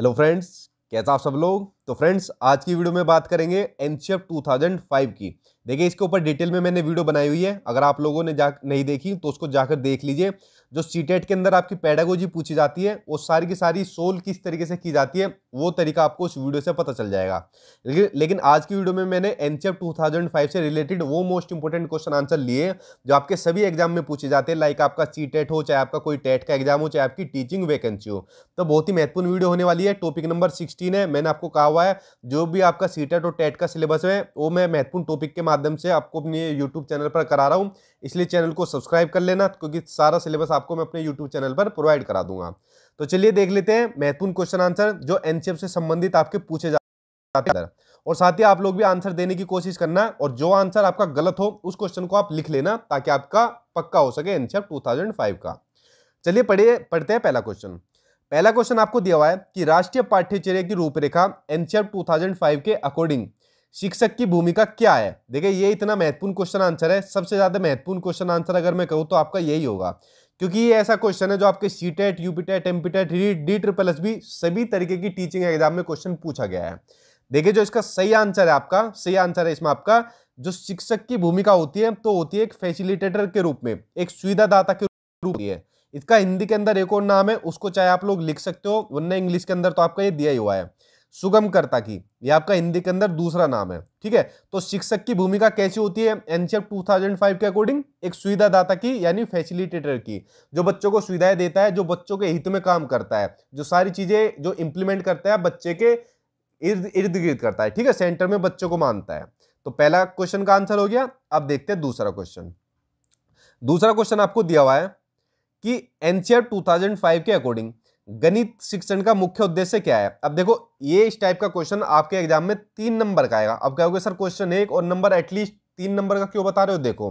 hello friends कैसा आप सब लोग तो फ्रेंड्स आज की वीडियो में बात करेंगे एनसीएफ 2005 की देखिए इसके ऊपर डिटेल में मैंने वीडियो बनाई हुई है अगर आप लोगों ने जा नहीं देखी तो उसको जाकर देख लीजिए जो सीटेट e के अंदर आपकी पैडागोजी पूछी जाती है वो सारी की सारी सोल किस तरीके से की जाती है वो तरीका आपको उस वीडियो से पता चल जाएगा लेकिन लेकिन आज की वीडियो में मैंने एनसीएफ 2005 से रिलेटेड वो मोस्ट इंपॉर्टेंट क्वेश्चन आंसर लिए जो आपके सभी एग्जाम में पूछे जाते हैं लाइक आपका सी टेट e हो चाहे आपका कोई टेट e का एग्जाम हो चाहे आपकी टीचिंग वैकेंसी हो तो बहुत ही महत्वपूर्ण वीडियो होने वाली है टॉपिक नंबर सिक्सटीन है मैंने आपको कहा हुआ है जो भी आपका सी और टेट का सिलेबस है वो मैं महत्वपूर्ण टॉपिक के माध्यम से आपको अपने यूट्यूब चैनल पर करा रहा हूँ इसलिए चैनल को सब्सक्राइब कर लेना क्योंकि सारा सिलेबस आपको मैं अपने यूट्यूब चैनल पर प्रोवाइड करा दूंगा तो चलिए देख लेते हैं महत्वपूर्ण क्वेश्चन आंसर जो एन e से संबंधित आपके पूछे जाते हैं और साथ ही आप लोग भी आंसर देने की कोशिश करना और जो आंसर आपका गलत हो उस क्वेश्चन को आप लिख लेना ताकि आपका पक्का हो सके एनसीएफ 2005 e का चलिए पढ़िए पढ़ते हैं पहला क्वेश्चन पहला क्वेश्चन आपको दिया हुआ है कि राष्ट्रीय पाठ्यचर्या की रूपरेखा एनसीआर 2005 के अकॉर्डिंग शिक्षक की भूमिका क्या है देखिए ये इतना महत्वपूर्ण क्वेश्चन आंसर है सबसे ज्यादा महत्वपूर्ण क्वेश्चन आंसर अगर मैं कहूँ तो आपका यही होगा क्योंकि ये ऐसा क्वेश्चन है जो आपके C TET UP TET MP TET D triple S B सभी तरीके की टीचिंग एग्जाम में क्वेश्चन पूछा गया है देखिए जो इसका सही आंसर है आपका सही आंसर है इसमें आपका जो शिक्षक की भूमिका होती है तो होती है एक फैसिलिटेटर के रूप में एक सुविधादाता के रूप में इसका हिंदी के अंदर एक और नाम है उसको चाहे आप लोग लिख सकते हो वरना इंग्लिश के अंदर तो आपका ये दिया ही हुआ है सुगमकर्ता की ये आपका हिंदी के अंदर दूसरा नाम है ठीक है तो शिक्षक की भूमिका कैसी होती है एनसीएफ 2005 e के अकॉर्डिंग एक सुविधादाता की यानी फैसिलिटेटर की जो बच्चों को सुविधाएं देता है जो बच्चों के हित में काम करता है जो सारी चीजें जो इंप्लीमेंट करता है बच्चे के इर्द इर्द गिर्द करता है ठीक है सेंटर में बच्चों को मानता है तो पहला क्वेश्चन का आंसर हो गया अब देखते हैं दूसरा क्वेश्चन दूसरा क्वेश्चन आपको दिया हुआ है कि एनसीआर 2005 के अकॉर्डिंग गणित शिक्षण का मुख्य उद्देश्य क्या है अब देखो ये इस टाइप का क्वेश्चन आपके एग्जाम में तीन नंबर का आएगा अब कहोगे सर क्वेश्चन एक और नंबर एटलीस्ट तीन नंबर का क्यों बता रहे हो देखो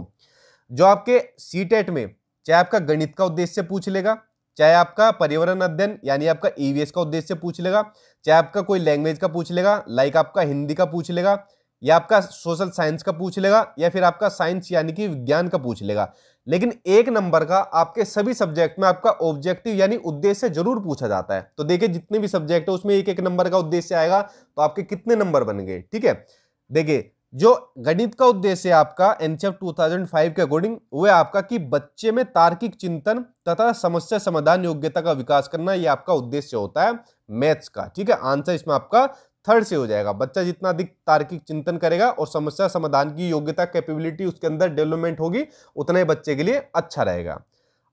जो आपके सी टेट e में चाहे आपका गणित का उद्देश्य पूछ लेगा चाहे आपका पर्यावरण अध्ययन यानी आपका ईवीएस e का उद्देश्य पूछ लेगा चाहे आपका कोई लैंग्वेज का पूछ लेगा लाइक आपका हिंदी का पूछ लेगा या आपका सोशल साइंस का पूछ लेगा या फिर आपका साइंस यानी कि विज्ञान का पूछ लेगा लेकिन एक नंबर का आपके सभी सब्जेक्ट में आपका ऑब्जेक्टिव यानी उद्देश्य जरूर पूछा जाता है तो देखिए जितने भी सब्जेक्ट है उसमें एक एक नंबर का उद्देश्य आएगा तो आपके कितने नंबर बन गए ठीक है देखिए जो गणित का उद्देश्य आपका एनसीएफ 2005 e के अकॉर्डिंग वह आपका कि बच्चे में तार्किक चिंतन तथा समस्या समाधान योग्यता का विकास करना यह आपका उद्देश्य होता है मैथ्स का ठीक है आंसर इसमें आपका थर्ड से हो जाएगा बच्चा जितना अधिक तार्किक चिंतन करेगा और समस्या समाधान की योग्यता कैपेबिलिटी उसके अंदर डेवलपमेंट होगी उतना ही बच्चे के लिए अच्छा रहेगा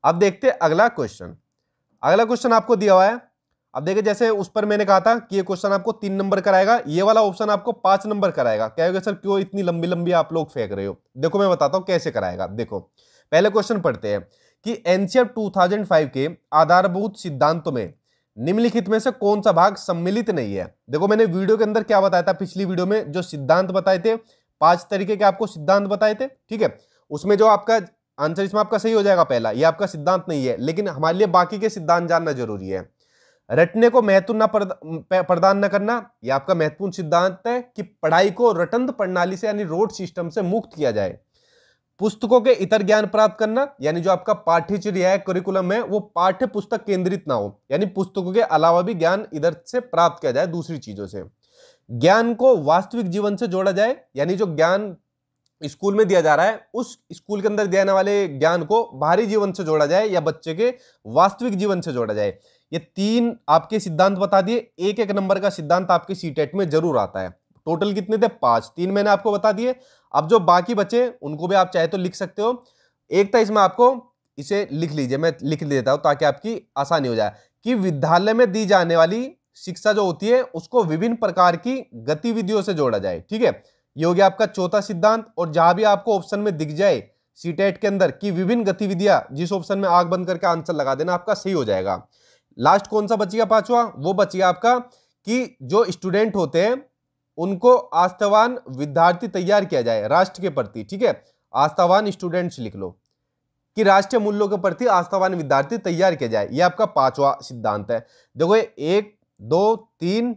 अब देखते हैं अगला क्वेश्चन अगला क्वेश्चन आपको दिया हुआ है अब देखिए जैसे उस पर मैंने कहा था कि ये क्वेश्चन आपको तीन नंबर कराएगा ये वाला ऑप्शन आपको पांच नंबर कराएगा कहोगे सर क्यों इतनी लंबी लंबी आप लोग फेंक रहे हो देखो मैं बताता हूँ कैसे कराएगा देखो पहले क्वेश्चन पढ़ते हैं कि एनसीएफ टू के आधारभूत सिद्धांतों में निम्नलिखित में से कौन सा भाग सम्मिलित नहीं है देखो मैंने वीडियो के अंदर क्या बताया था पिछली वीडियो में जो सिद्धांत बताए थे पांच तरीके के आपको सिद्धांत बताए थे ठीक है उसमें जो आपका आंसर इसमें आपका सही हो जाएगा पहला ये आपका सिद्धांत नहीं है लेकिन हमारे लिए बाकी के सिद्धांत जानना जरूरी है रटने को महत्व न प्रदान न करना यह आपका महत्वपूर्ण सिद्धांत है कि पढ़ाई को रटंत प्रणाली से यानी रोड सिस्टम से मुक्त किया जाए पुस्तकों के इतर ज्ञान प्राप्त करना यानी जो आपका पाठ्यचर्या है करिकुलम है वो पाठ्य पुस्तक केंद्रित ना हो यानी पुस्तकों के अलावा भी ज्ञान इधर से प्राप्त किया जाए दूसरी चीजों से ज्ञान को वास्तविक जीवन से जोड़ा जाए यानी जो ज्ञान स्कूल में दिया जा रहा है उस स्कूल के अंदर दिया वाले ज्ञान को बाहरी जीवन से जोड़ा जाए या बच्चे के वास्तविक जीवन से जोड़ा जाए ये तीन आपके सिद्धांत बता दिए एक एक नंबर का सिद्धांत आपके सी टेट e में जरूर आता है टोटल कितने थे पांच तीन मैंने आपको बता दिए अब जो बाकी बचे उनको भी आप चाहे तो लिख सकते हो एक था इसमें आपको इसे लिख लीजिए मैं लिख देता हूं ताकि आपकी आसानी हो जाए कि विद्यालय में दी जाने वाली शिक्षा जो होती है उसको विभिन्न प्रकार की गतिविधियों से जोड़ा जाए ठीक है ये हो गया आपका चौथा सिद्धांत और जहां भी आपको ऑप्शन में दिख जाए सीटेट e के अंदर की विभिन्न गतिविधियां जिस ऑप्शन में आग बंद करके आंसर लगा देना आपका सही हो जाएगा लास्ट कौन सा बचिया पांचवा वो बचिया आपका कि जो स्टूडेंट होते हैं उनको आस्थावान विद्यार्थी तैयार किया जाए राष्ट्र के प्रति ठीक है आस्थावान स्टूडेंट्स लिख लो कि राष्ट्रीय मूल्यों के प्रति आस्थावान विद्यार्थी तैयार किया जाए यह आपका पांचवा सिद्धांत है देखो एक दो तीन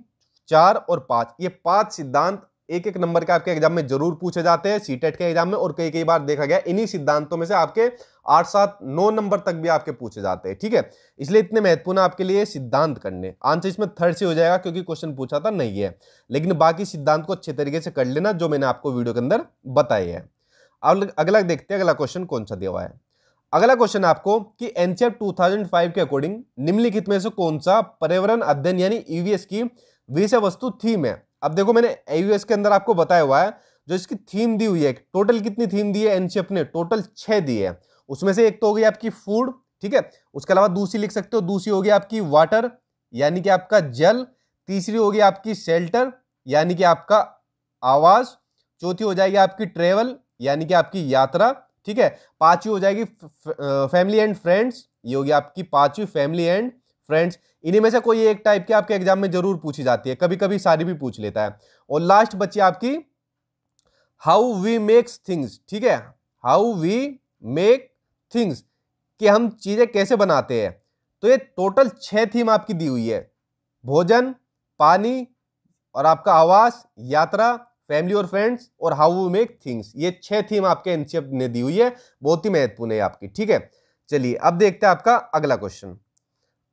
चार और पांच ये पांच सिद्धांत एक एक नंबर के आपके एग्जाम में जरूर पूछे जाते हैं सीटेट e के एग्जाम में और कई कई बार देखा गया इन्हीं सिद्धांतों में से आपके आठ सात नौ नंबर तक भी आपके पूछे जाते हैं ठीक है इसलिए इतने महत्वपूर्ण आपके लिए सिद्धांत करने आंसर इसमें थर्ड से हो जाएगा क्योंकि क्वेश्चन पूछा था नहीं है लेकिन बाकी सिद्धांत को अच्छे तरीके से कर लेना जो मैंने आपको वीडियो के अंदर बताए है अब अगला देखते हैं अगला क्वेश्चन कौन सा दिया हुआ है अगला क्वेश्चन आपको कि एनसीएफ टू के अकॉर्डिंग निम्नलिखित में से कौन सा पर्यावरण अध्ययन यानी ईवीएस e की विषय वस्तु थीम है अब देखो मैंने एयूएस के अंदर आपको बताया हुआ है जो इसकी थीम दी हुई है टोटल कितनी थीम दी है एनसीएफ ने टोटल छह दी है उसमें से एक तो हो गई आपकी फूड ठीक है उसके अलावा दूसरी लिख सकते हो दूसरी होगी आपकी वाटर यानी कि आपका जल तीसरी होगी आपकी शेल्टर यानी कि आपका आवास चौथी हो जाएगी आपकी ट्रेवल यानी कि आपकी यात्रा ठीक है पांचवी हो जाएगी फैमिली एंड फ्रेंड्स ये होगी आपकी पांचवी फैमिली एंड फ्रेंड्स इन्हीं में से कोई एक टाइप की आपके एग्जाम में जरूर पूछी जाती है कभी कभी सारी भी पूछ लेता है और लास्ट बच्ची आपकी हाउ वी मेक्स थिंग्स ठीक है हाउ वी मेक थिंग्स कि हम चीज़ें कैसे बनाते हैं तो ये टोटल छह थीम आपकी दी हुई है भोजन पानी और आपका आवास यात्रा फैमिली और फ्रेंड्स और हाउ वी मेक थिंग्स ये छह थीम आपके एनसीएफ ने दी हुई है बहुत ही महत्वपूर्ण है आपकी ठीक है चलिए अब देखते हैं आपका अगला क्वेश्चन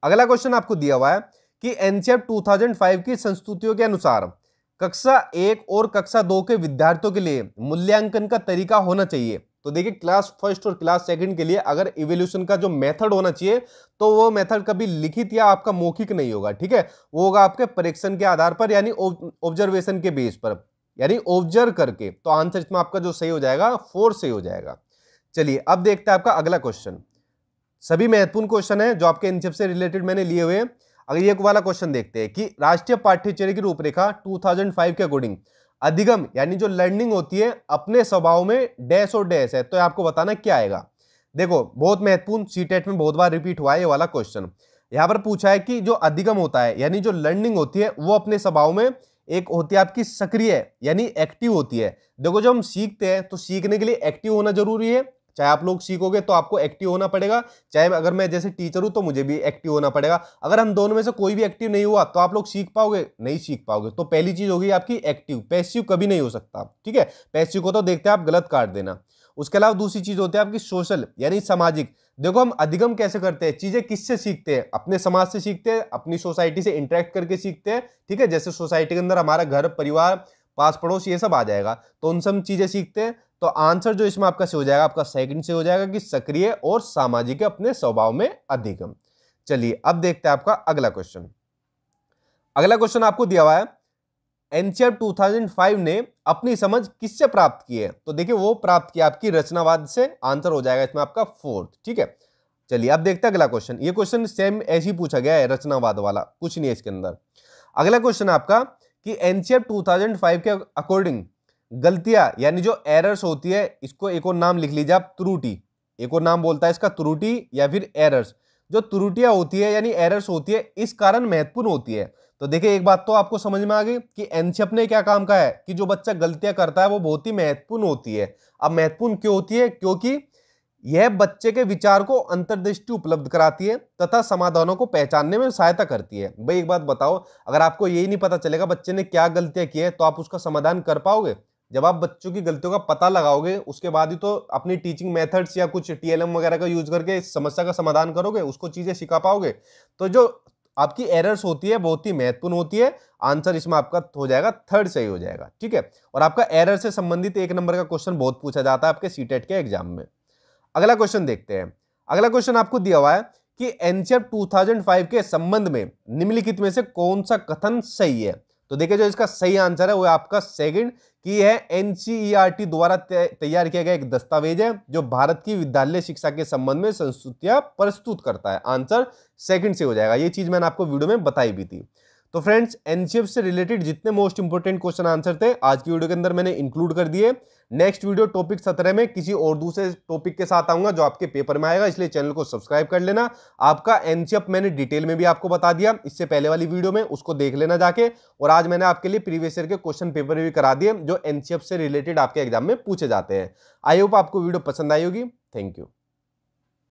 अगला क्वेश्चन आपको दिया हुआ है कि एनसीएफ 2005 की संस्तुतियों के अनुसार कक्षा एक और कक्षा दो के विद्यार्थियों के लिए मूल्यांकन का तरीका होना चाहिए तो देखिए क्लास फर्स्ट और क्लास सेकंड के लिए अगर इवोल्यूशन का जो मेथड होना चाहिए तो वो मेथड कभी लिखित या आपका मौखिक नहीं होगा ठीक है वो होगा आपके परीक्षण के आधार पर यानी ऑब्जर्वेशन के बेस पर यानी ऑब्जर्व करके तो आंसर इसमें आपका जो सही हो जाएगा फोर सही हो जाएगा चलिए अब देखते हैं आपका अगला क्वेश्चन सभी महत्वपूर्ण क्वेश्चन है जो आपके इनसेप से रिलेटेड मैंने लिए हुए हैं अगर ये वाला क्वेश्चन देखते हैं कि राष्ट्रीय पाठ्यचर्य की रूपरेखा 2005 के अकॉर्डिंग अधिगम यानी जो लर्निंग होती है अपने स्वभाव में डैश और डैश है तो आपको बताना क्या आएगा देखो बहुत महत्वपूर्ण सी टेट e में बहुत बार रिपीट हुआ है ये वाला क्वेश्चन यहाँ पर पूछा है कि जो अधिगम होता है यानी जो लर्निंग होती है वो अपने स्वभाव में एक होती है आपकी सक्रिय यानी एक्टिव होती है देखो जब हम सीखते हैं तो सीखने के लिए एक्टिव होना जरूरी है चाहे आप लोग सीखोगे तो आपको एक्टिव होना पड़ेगा चाहे अगर मैं जैसे टीचर हूँ तो मुझे भी एक्टिव होना पड़ेगा अगर हम दोनों में से कोई भी एक्टिव नहीं हुआ तो आप लोग सीख पाओगे नहीं सीख पाओगे तो पहली चीज़ होगी आपकी एक्टिव पैसिव कभी नहीं हो सकता ठीक है पैसिव को तो देखते हैं आप गलत काट देना उसके अलावा दूसरी चीज़ होती है आपकी सोशल यानी सामाजिक देखो हम अधिगम कैसे करते हैं चीज़ें किससे सीखते हैं अपने समाज से सीखते हैं अपनी सोसाइटी से इंटरेक्ट करके सीखते हैं ठीक है जैसे सोसाइटी के अंदर हमारा घर परिवार पास पड़ोस ये सब आ जाएगा तो उन सब चीज़ें सीखते हैं तो आंसर जो इसमें आपका से हो जाएगा आपका सेकंड से हो जाएगा कि सक्रिय और सामाजिक अपने स्वभाव में अधिगम चलिए अब देखते हैं आपका अगला क्वेश्चन अगला क्वेश्चन आपको दिया हुआ है एनसीआर 2005 ने अपनी समझ किससे प्राप्त की है तो देखिए वो प्राप्त किया आपकी रचनावाद से आंसर हो जाएगा इसमें आपका फोर्थ ठीक है चलिए अब देखते हैं अगला क्वेश्चन ये क्वेश्चन सेम ऐसे ही पूछा गया है रचनावाद वाला कुछ नहीं है इसके अंदर अगला क्वेश्चन आपका कि एनसीआर 2005 के अकॉर्डिंग गलतियां यानी जो एरर्स होती है इसको एक और नाम लिख लीजिए आप त्रुटि एक और नाम बोलता है इसका त्रुटि या फिर एरर्स जो त्रुटियां होती है यानी एरर्स होती है इस कारण महत्वपूर्ण होती है तो देखिए एक बात तो आपको समझ में आ गई कि एनसीएफ ने क्या काम का है कि जो बच्चा गलतियां करता है वो बहुत ही महत्वपूर्ण होती है अब महत्वपूर्ण क्यों होती है क्योंकि यह बच्चे के विचार को अंतर्दृष्टि उपलब्ध कराती है तथा समाधानों को पहचानने में सहायता करती है भाई एक बात बताओ अगर आपको यही नहीं पता चलेगा बच्चे ने क्या गलतियां की है तो आप उसका समाधान कर पाओगे जब आप बच्चों की गलतियों का पता लगाओगे उसके बाद ही तो अपनी टीचिंग मेथड्स या कुछ टीएलएम वगैरह का यूज करके इस समस्या का समाधान करोगे उसको चीज़ें सिखा पाओगे तो जो आपकी एरर्स होती है बहुत ही महत्वपूर्ण होती है आंसर इसमें आपका हो जाएगा थर्ड सही हो जाएगा ठीक है और आपका एरर से संबंधित एक नंबर का क्वेश्चन बहुत पूछा जाता है आपके सीटेट e के एग्जाम में अगला क्वेश्चन देखते हैं अगला क्वेश्चन आपको दिया हुआ है कि एनसीएफ 2005 e के संबंध में निम्नलिखित में से कौन सा कथन सही है तो देखिए जो इसका सही आंसर है वो आपका सेकंड कि यह एनसीईआरटी e द्वारा तैयार किया गया एक दस्तावेज है जो भारत की विद्यालय शिक्षा के संबंध में संस्तुतियां प्रस्तुत करता है आंसर सेकंड से हो जाएगा ये चीज मैंने आपको वीडियो में बताई भी थी तो फ्रेंड्स एनसीएफ से रिलेटेड जितने मोस्ट इंपॉर्टेंट क्वेश्चन आंसर थे आज की वीडियो के अंदर मैंने इंक्लूड कर दिए नेक्स्ट वीडियो टॉपिक सत्रह में किसी और दूसरे टॉपिक के साथ आऊंगा जो आपके पेपर में आएगा इसलिए चैनल को सब्सक्राइब कर लेना आपका एनसीएफ मैंने डिटेल में भी आपको बता दिया इससे पहले वाली वीडियो में उसको देख लेना जाके और आज मैंने आपके लिए प्रीवियस ईयर के क्वेश्चन पेपर भी करा दिए जो एनसीएफ से रिलेटेड आपके एग्जाम में पूछे जाते हैं आई होप आपको वीडियो पसंद आई होगी थैंक यू